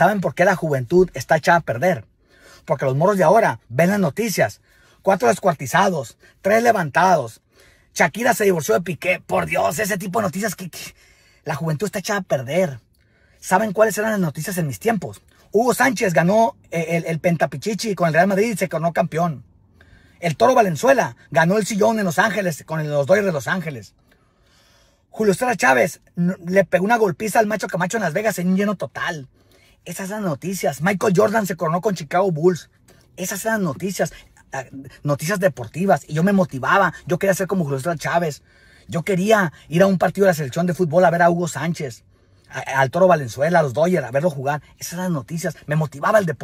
¿Saben por qué la juventud está echada a perder? Porque los moros de ahora ven las noticias. Cuatro descuartizados, tres levantados. Shakira se divorció de Piqué. Por Dios, ese tipo de noticias que, la juventud está echada a perder. ¿Saben cuáles eran las noticias en mis tiempos? Hugo Sánchez ganó eh, el, Pentapichichi con el Real Madrid y se coronó campeón. El Toro Valenzuela ganó el sillón en Los Ángeles con los Dodgers de Los Ángeles. Julio César Chávez le pegó una golpiza al Macho Camacho en Las Vegas en un lleno total. Esas eran noticias. Michael Jordan se coronó con Chicago Bulls. Esas eran las noticias. Ah, noticias deportivas. Y yo me motivaba. Yo quería ser como Luis Chávez. Yo quería ir a un partido de la selección de fútbol a ver a Hugo Sánchez, al Toro Valenzuela, a los Dodgers, a verlo jugar. Esas eran las noticias. Me motivaba el deporte.